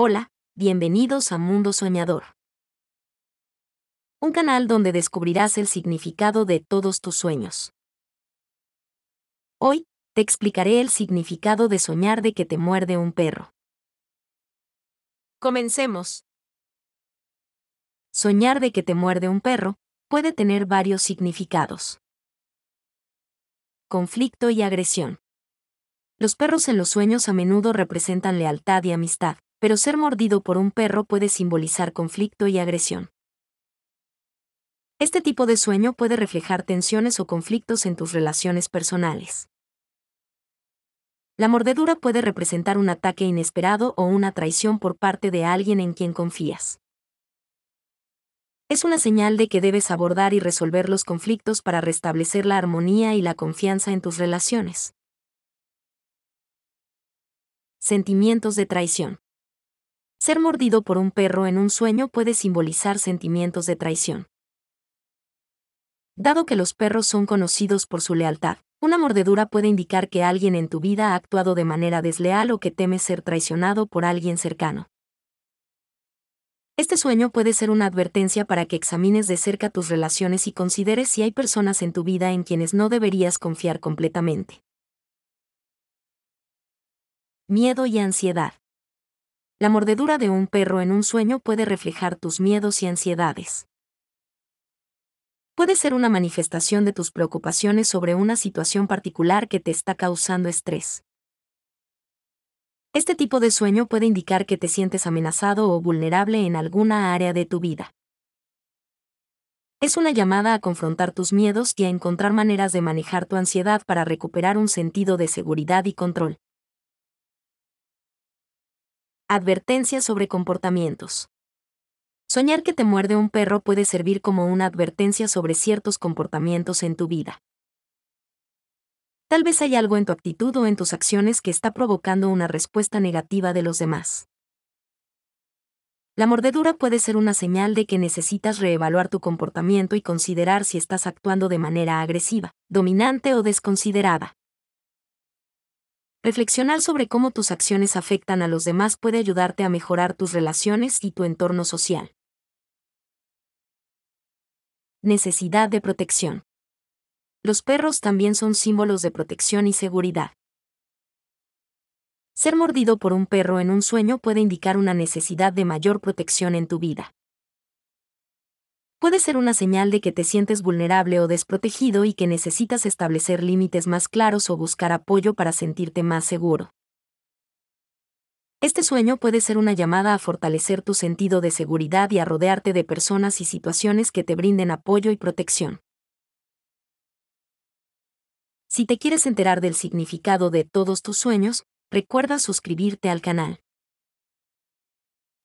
Hola, bienvenidos a Mundo Soñador. Un canal donde descubrirás el significado de todos tus sueños. Hoy, te explicaré el significado de soñar de que te muerde un perro. Comencemos. Soñar de que te muerde un perro puede tener varios significados. Conflicto y agresión. Los perros en los sueños a menudo representan lealtad y amistad pero ser mordido por un perro puede simbolizar conflicto y agresión. Este tipo de sueño puede reflejar tensiones o conflictos en tus relaciones personales. La mordedura puede representar un ataque inesperado o una traición por parte de alguien en quien confías. Es una señal de que debes abordar y resolver los conflictos para restablecer la armonía y la confianza en tus relaciones. Sentimientos de traición. Ser mordido por un perro en un sueño puede simbolizar sentimientos de traición. Dado que los perros son conocidos por su lealtad, una mordedura puede indicar que alguien en tu vida ha actuado de manera desleal o que teme ser traicionado por alguien cercano. Este sueño puede ser una advertencia para que examines de cerca tus relaciones y consideres si hay personas en tu vida en quienes no deberías confiar completamente. Miedo y ansiedad. La mordedura de un perro en un sueño puede reflejar tus miedos y ansiedades. Puede ser una manifestación de tus preocupaciones sobre una situación particular que te está causando estrés. Este tipo de sueño puede indicar que te sientes amenazado o vulnerable en alguna área de tu vida. Es una llamada a confrontar tus miedos y a encontrar maneras de manejar tu ansiedad para recuperar un sentido de seguridad y control. Advertencia sobre comportamientos. Soñar que te muerde un perro puede servir como una advertencia sobre ciertos comportamientos en tu vida. Tal vez hay algo en tu actitud o en tus acciones que está provocando una respuesta negativa de los demás. La mordedura puede ser una señal de que necesitas reevaluar tu comportamiento y considerar si estás actuando de manera agresiva, dominante o desconsiderada. Reflexionar sobre cómo tus acciones afectan a los demás puede ayudarte a mejorar tus relaciones y tu entorno social. Necesidad de protección. Los perros también son símbolos de protección y seguridad. Ser mordido por un perro en un sueño puede indicar una necesidad de mayor protección en tu vida puede ser una señal de que te sientes vulnerable o desprotegido y que necesitas establecer límites más claros o buscar apoyo para sentirte más seguro. Este sueño puede ser una llamada a fortalecer tu sentido de seguridad y a rodearte de personas y situaciones que te brinden apoyo y protección. Si te quieres enterar del significado de todos tus sueños, recuerda suscribirte al canal.